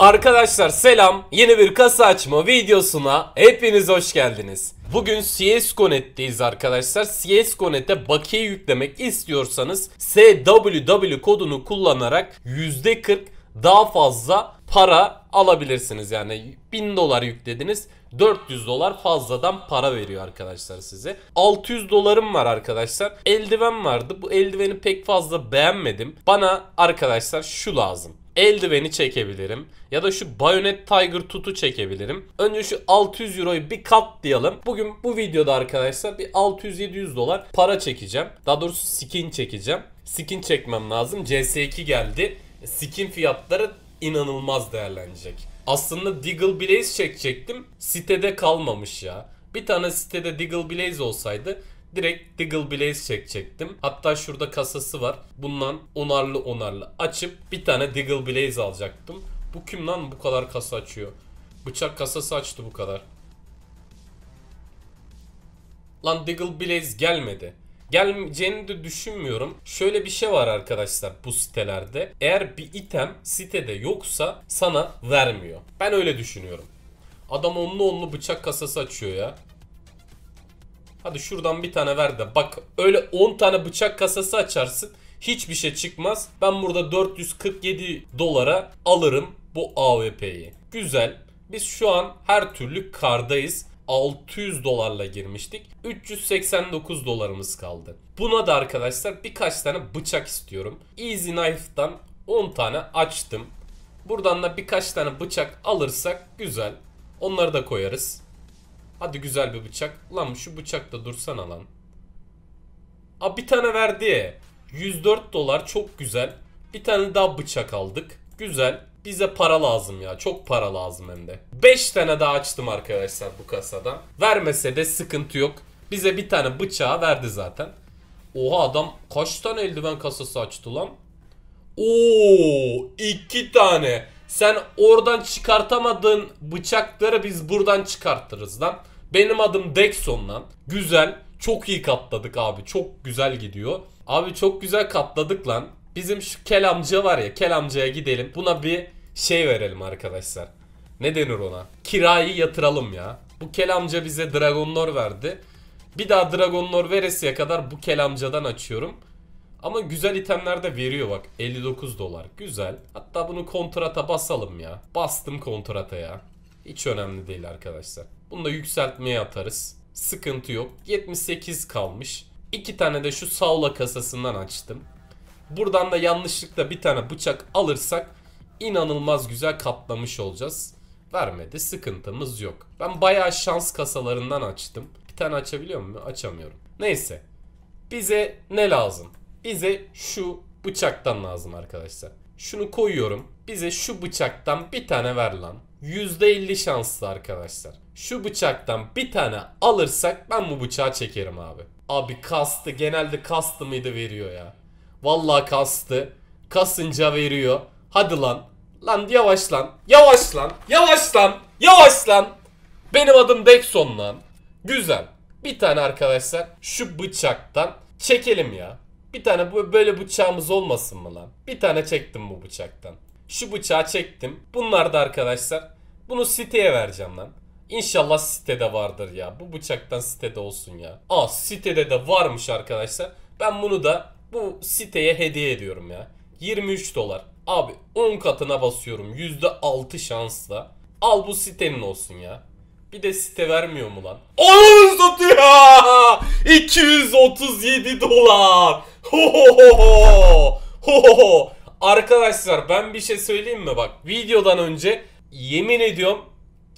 Arkadaşlar selam. Yeni bir kasa açma videosuna hepiniz hoş geldiniz. Bugün CS Connect'teyiz arkadaşlar. CS Connect'e bakiye yüklemek istiyorsanız SWW kodunu kullanarak %40 daha fazla para alabilirsiniz. Yani 1000 dolar yüklediniz. 400 dolar fazladan para veriyor arkadaşlar size. 600 dolarım var arkadaşlar. Eldiven vardı. Bu eldiveni pek fazla beğenmedim. Bana arkadaşlar şu lazım eldiveni çekebilirim. Ya da şu Bayonet Tiger tutu çekebilirim. Önce şu 600 euroyu bir kat diyelim. Bugün bu videoda arkadaşlar bir 600-700 dolar para çekeceğim. Daha doğrusu skin çekeceğim. Skin çekmem lazım. CS2 geldi. Skin fiyatları inanılmaz değerlenecek. Aslında Diggle Blaze çekecektim. Sitede kalmamış ya. Bir tane sitede Diggle Blaze olsaydı direkt Diggle Blaze çekecektim. Hatta şurada kasası var. Bundan onarlı onarlı açıp bir tane Diggle Blaze alacaktım. Bu kim lan bu kadar kasa açıyor? Bıçak kasası açtı bu kadar. Lan Diggle Blaze gelmedi. Gelmeyeceğini de düşünmüyorum. Şöyle bir şey var arkadaşlar bu sitelerde. Eğer bir item sitede yoksa sana vermiyor. Ben öyle düşünüyorum. Adam onlu onlu bıçak kasası açıyor ya. Hadi şuradan bir tane ver de bak öyle 10 tane bıçak kasası açarsın. Hiçbir şey çıkmaz. Ben burada 447 dolara alırım bu AWP'yi. Güzel. Biz şu an her türlü kardayız. 600 dolarla girmiştik. 389 dolarımız kaldı. Buna da arkadaşlar birkaç tane bıçak istiyorum. Easy Knife'dan 10 tane açtım. Buradan da birkaç tane bıçak alırsak güzel. Onları da koyarız. Hadi güzel bir bıçak. Lan şu bıçakta dursan alan. A bir tane verdi. 104 dolar çok güzel. Bir tane daha bıçak aldık. Güzel. Bize para lazım ya. Çok para lazım hem de. 5 tane daha açtım arkadaşlar bu kasada. Vermese de sıkıntı yok. Bize bir tane bıçağı verdi zaten. Oha adam kaç tane eldiven kasası açtı lan? Oo, iki tane. Sen oradan çıkartamadığın bıçakları biz buradan çıkartırız lan. Benim adım Dexon lan. Güzel. Çok iyi katladık abi. Çok güzel gidiyor. Abi çok güzel katladık lan. Bizim şu kelamcı var ya. Kel gidelim. Buna bir şey verelim arkadaşlar. Ne denir ona? Kirayı yatıralım ya. Bu kel bize Dragonlor verdi. Bir daha Dragonlor veresiye kadar bu kelamcadan açıyorum. Ama güzel itemler de veriyor bak. 59 dolar. Güzel. Hatta bunu kontrata basalım ya. Bastım kontrata ya. Hiç önemli değil arkadaşlar. Bunu da yükseltmeye atarız. Sıkıntı yok. 78 kalmış. İki tane de şu Saula kasasından açtım. Buradan da yanlışlıkla bir tane bıçak alırsak inanılmaz güzel katlamış olacağız. Vermedi sıkıntımız yok. Ben bayağı şans kasalarından açtım. Bir tane açabiliyor muyum? Açamıyorum. Neyse. Bize ne lazım? Bize şu bıçaktan lazım arkadaşlar. Şunu koyuyorum. Bize şu bıçaktan bir tane ver lan. %50 şanslı arkadaşlar. Şu bıçaktan bir tane alırsak ben bu bıçağı çekerim abi. Abi kastı genelde kastı mıydı veriyor ya. Vallahi kastı. Kasınca veriyor. Hadi lan. Lan yavaş lan. Yavaş lan. Yavaş lan. Yavaş lan. Benim adım Dexon lan. Güzel. Bir tane arkadaşlar şu bıçaktan çekelim ya. Bir tane böyle bıçağımız olmasın mı lan? Bir tane çektim bu bıçaktan. Şu bıçağı çektim. Bunlar da arkadaşlar bunu siteye vereceğim lan. İnşallah sitede vardır ya. Bu bıçaktan sitede olsun ya. Aa sitede de varmış arkadaşlar. Ben bunu da bu siteye hediye ediyorum ya. 23 dolar. Abi 10 katına basıyorum %6 şansla. Al bu sitenin olsun ya. Bir de site vermiyor mu lan? Onu satıyor! 237 dolar! Ho ho ho. Arkadaşlar ben bir şey söyleyeyim mi? Bak videodan önce yemin ediyorum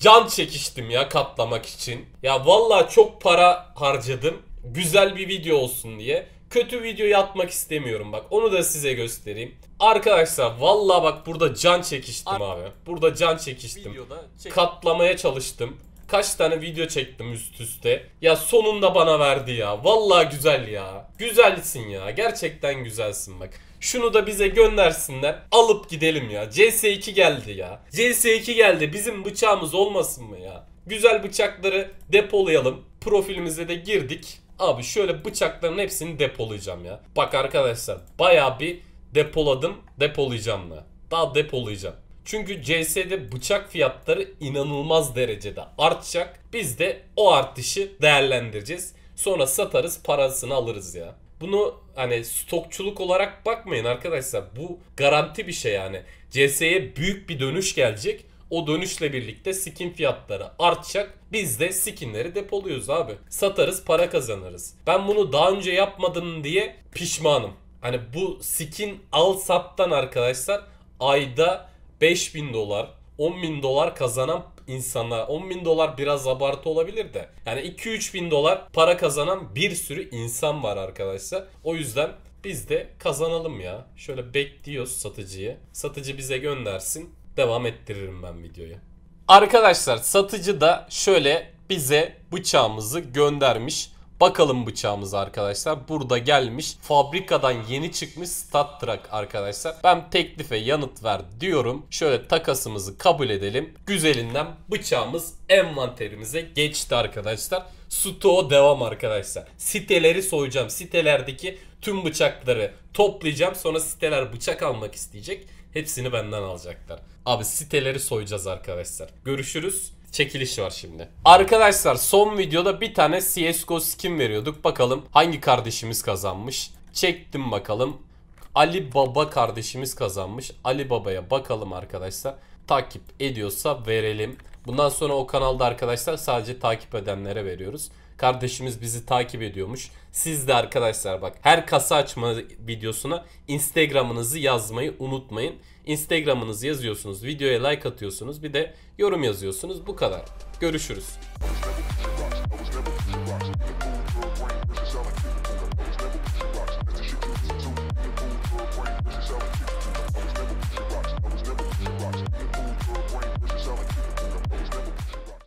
can çekiştim ya katlamak için. Ya valla çok para harcadım. Güzel bir video olsun diye. Kötü video yapmak istemiyorum bak. Onu da size göstereyim. Arkadaşlar valla bak burada can çekiştim Ar abi. Burada can çekiştim. Katlamaya çalıştım. Kaç tane video çektim üst üste. Ya sonunda bana verdi ya. Vallahi güzel ya. Güzelsin ya. Gerçekten güzelsin bak. Şunu da bize göndersinler. Alıp gidelim ya. CS2 geldi ya. CS2 geldi. Bizim bıçağımız olmasın mı ya? Güzel bıçakları depolayalım. Profilimize de girdik. Abi şöyle bıçakların hepsini depolayacağım ya. Bak arkadaşlar baya bir depoladım. Depolayacağım mı? Daha depolayacağım. Çünkü CS'de bıçak fiyatları inanılmaz derecede artacak. Biz de o artışı değerlendireceğiz. Sonra satarız parasını alırız ya. Bunu hani stokçuluk olarak bakmayın arkadaşlar. Bu garanti bir şey yani. CS'ye büyük bir dönüş gelecek. O dönüşle birlikte skin fiyatları artacak. Biz de skinleri depoluyoruz abi. Satarız para kazanırız. Ben bunu daha önce yapmadım diye pişmanım. Hani bu skin al sattan arkadaşlar ayda 5 bin dolar 10 bin dolar kazanan insana 10 bin dolar biraz abartı olabilir de yani 2-3 bin dolar para kazanan bir sürü insan var arkadaşlar. O yüzden biz de kazanalım ya. Şöyle bekliyoruz satıcıyı. Satıcı bize göndersin. Devam ettiririm ben videoyu. Arkadaşlar satıcı da şöyle bize bıçağımızı göndermiş. Bakalım bıçağımız arkadaşlar. Burada gelmiş fabrikadan yeni çıkmış stat truck arkadaşlar. Ben teklife yanıt ver diyorum. Şöyle takasımızı kabul edelim. Güzelinden bıçağımız envanterimize geçti arkadaşlar. Stoğu devam arkadaşlar. Siteleri soyacağım. Sitelerdeki tüm bıçakları toplayacağım. Sonra siteler bıçak almak isteyecek. Hepsini benden alacaklar. Abi siteleri soyacağız arkadaşlar. Görüşürüz çekiliş var şimdi. Arkadaşlar son videoda bir tane CSGO skin veriyorduk. Bakalım hangi kardeşimiz kazanmış. Çektim bakalım. Ali Baba kardeşimiz kazanmış. Ali Baba'ya bakalım arkadaşlar. Takip ediyorsa verelim. Bundan sonra o kanalda arkadaşlar sadece takip edenlere veriyoruz. Kardeşimiz bizi takip ediyormuş. Siz de arkadaşlar bak her kasa açma videosuna Instagram'ınızı yazmayı unutmayın. Instagram'ınızı yazıyorsunuz, videoya like atıyorsunuz, bir de yorum yazıyorsunuz. Bu kadar. Görüşürüz.